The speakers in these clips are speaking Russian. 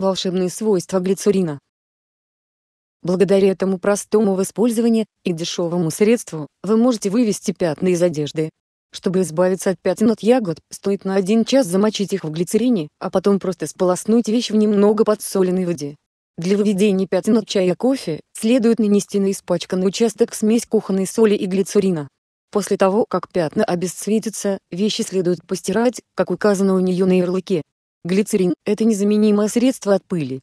волшебные свойства глицерина. Благодаря этому простому воспользованию и дешевому средству, вы можете вывести пятна из одежды. Чтобы избавиться от пятен от ягод, стоит на один час замочить их в глицерине, а потом просто сполоснуть вещь в немного подсоленной воде. Для выведения пятен от чая и кофе, следует нанести на испачканный участок смесь кухонной соли и глицерина. После того, как пятна обесцветятся, вещи следует постирать, как указано у нее на ярлыке. Глицерин – это незаменимое средство от пыли.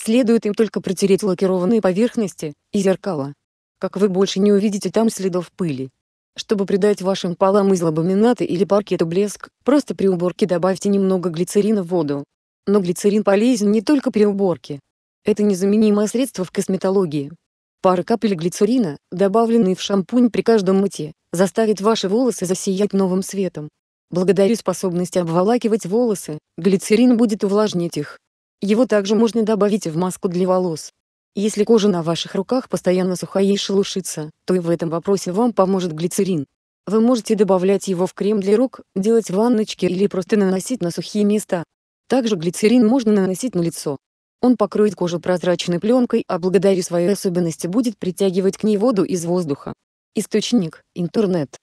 Следует им только протереть лакированные поверхности и зеркала. Как вы больше не увидите там следов пыли. Чтобы придать вашим полам из ламинаты или паркета блеск, просто при уборке добавьте немного глицерина в воду. Но глицерин полезен не только при уборке. Это незаменимое средство в косметологии. Пара капель глицерина, добавленные в шампунь при каждом мытье, заставит ваши волосы засиять новым светом. Благодаря способности обволакивать волосы, глицерин будет увлажнять их. Его также можно добавить в маску для волос. Если кожа на ваших руках постоянно сухая и шелушится, то и в этом вопросе вам поможет глицерин. Вы можете добавлять его в крем для рук, делать ванночки или просто наносить на сухие места. Также глицерин можно наносить на лицо. Он покроет кожу прозрачной пленкой, а благодаря своей особенности будет притягивать к ней воду из воздуха. Источник – интернет.